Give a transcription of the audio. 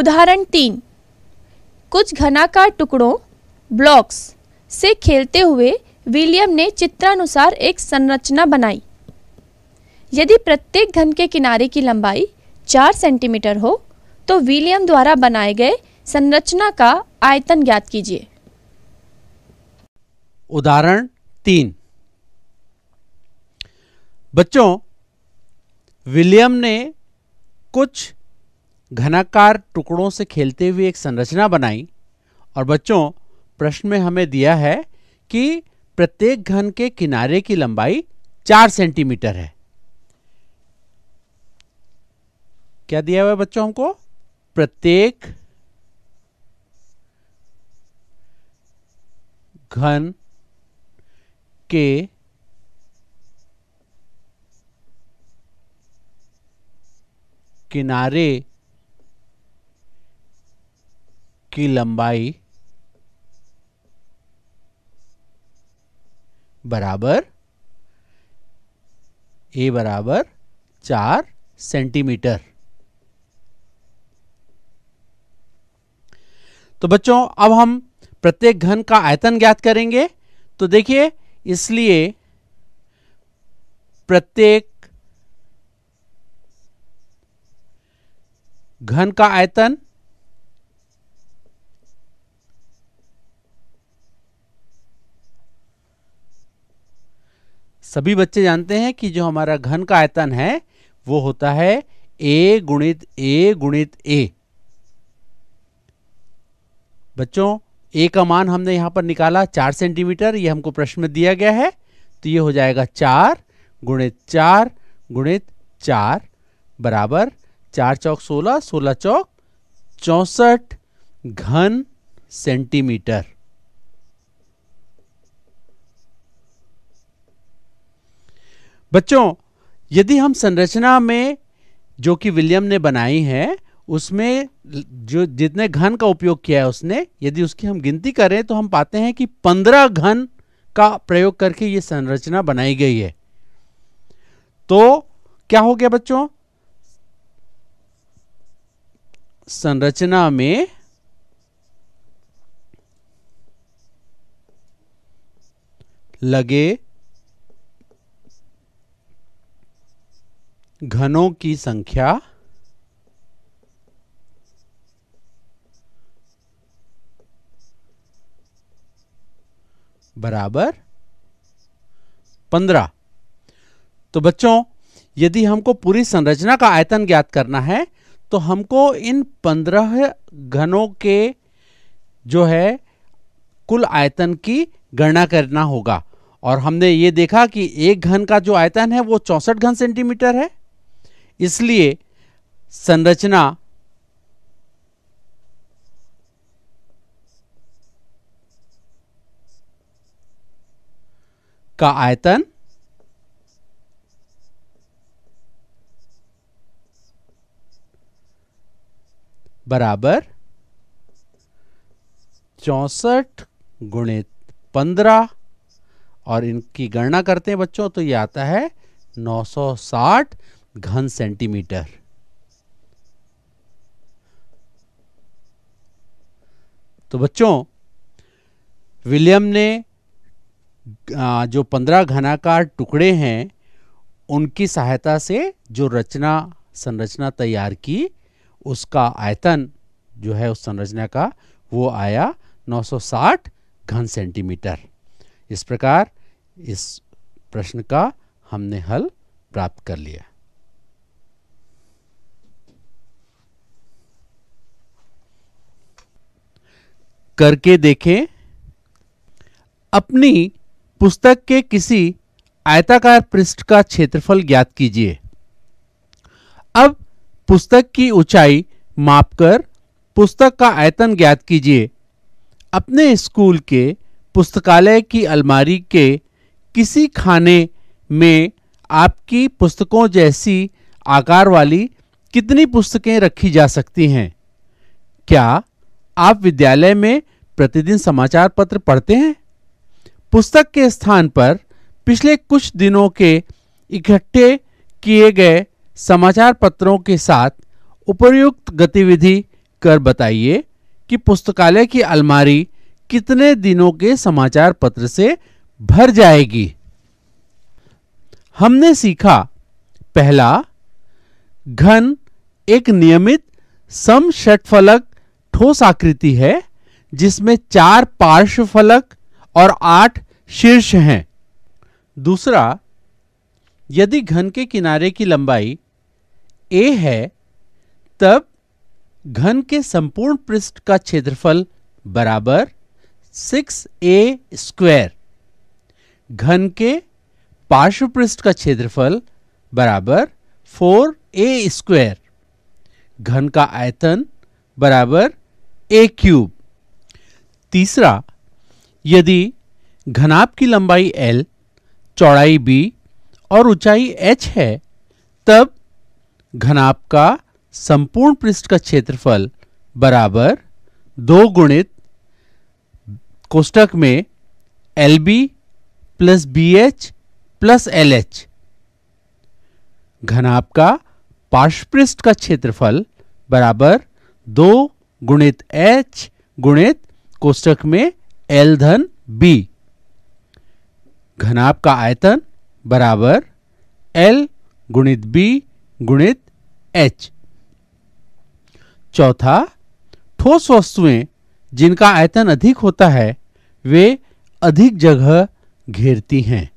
उदाहरण तीन कुछ घनाकार टुकड़ों ब्लॉक्स से खेलते हुए विलियम ने चित्रानुसार एक संरचना बनाई यदि प्रत्येक घन के किनारे की लंबाई चार सेंटीमीटर हो तो विलियम द्वारा बनाए गए संरचना का आयतन ज्ञात कीजिए उदाहरण तीन बच्चों विलियम ने कुछ घनाकार टुकड़ों से खेलते हुए एक संरचना बनाई और बच्चों प्रश्न में हमें दिया है कि प्रत्येक घन के किनारे की लंबाई चार सेंटीमीटर है क्या दिया हुआ है बच्चों हमको प्रत्येक घन के किनारे की लंबाई बराबर ए बराबर चार सेंटीमीटर तो बच्चों अब हम प्रत्येक घन का आयतन ज्ञात करेंगे तो देखिए इसलिए प्रत्येक घन का आयतन सभी बच्चे जानते हैं कि जो हमारा घन का आयतन है वो होता है ए गुणित ए गुणित ए बच्चों ए का मान हमने यहां पर निकाला चार सेंटीमीटर ये हमको प्रश्न में दिया गया है तो ये हो जाएगा चार गुणित चार गुणित चार बराबर चार चौक सोलह सोलह चौक चौसठ घन सेंटीमीटर बच्चों यदि हम संरचना में जो कि विलियम ने बनाई है उसमें जो जितने घन का उपयोग किया है उसने यदि उसकी हम गिनती करें तो हम पाते हैं कि पंद्रह घन का प्रयोग करके ये संरचना बनाई गई है तो क्या हो गया बच्चों संरचना में लगे घनों की संख्या बराबर पंद्रह तो बच्चों यदि हमको पूरी संरचना का आयतन ज्ञात करना है तो हमको इन पंद्रह घनों के जो है कुल आयतन की गणना करना होगा और हमने ये देखा कि एक घन का जो आयतन है वो चौसठ घन सेंटीमीटर है इसलिए संरचना का आयतन बराबर चौसठ गुणित पंद्रह और इनकी गणना करते हैं बच्चों तो ये आता है 960 घन सेंटीमीटर तो बच्चों विलियम ने जो पंद्रह घनाकार टुकड़े हैं उनकी सहायता से जो रचना संरचना तैयार की उसका आयतन जो है उस संरचना का वो आया 960 घन सेंटीमीटर इस प्रकार इस प्रश्न का हमने हल प्राप्त कर लिया करके देखें अपनी पुस्तक के किसी आयताकार पृष्ठ का क्षेत्रफल ज्ञात कीजिए अब पुस्तक की ऊंचाई मापकर पुस्तक का आयतन ज्ञात कीजिए अपने स्कूल के पुस्तकालय की अलमारी के किसी खाने में आपकी पुस्तकों जैसी आकार वाली कितनी पुस्तकें रखी जा सकती हैं क्या आप विद्यालय में प्रतिदिन समाचार पत्र पढ़ते हैं पुस्तक के स्थान पर पिछले कुछ दिनों के इकट्ठे किए गए समाचार पत्रों के साथ उपयुक्त गतिविधि कर बताइए कि पुस्तकालय की अलमारी कितने दिनों के समाचार पत्र से भर जाएगी हमने सीखा पहला घन एक नियमित समषटफलक ठोस आकृति है जिसमें चार पार्श्व फलक और आठ शीर्ष हैं दूसरा यदि घन के किनारे की लंबाई ए है तब घन के संपूर्ण पृष्ठ का क्षेत्रफल बराबर सिक्स ए स्क्वेर घन के पार्श्व पृष्ठ का क्षेत्रफल बराबर फोर ए स्क्वेर घन का आयतन बराबर ए क्यूब तीसरा यदि घनाभ की लंबाई एल चौड़ाई बी और ऊंचाई एच है तब घनाभ का संपूर्ण पृष्ठ का क्षेत्रफल बराबर दो गुणित कोष्टक में l b plus b h plus l h घनाभ का पार्श्वपृष्ठ का क्षेत्रफल बराबर दो गुणित एच गुणित कोष्टक में एल धन बी घनाप का आयतन बराबर एल गुणित बी गुणित एच चौथा ठोस वस्तुएं जिनका आयतन अधिक होता है वे अधिक जगह घेरती हैं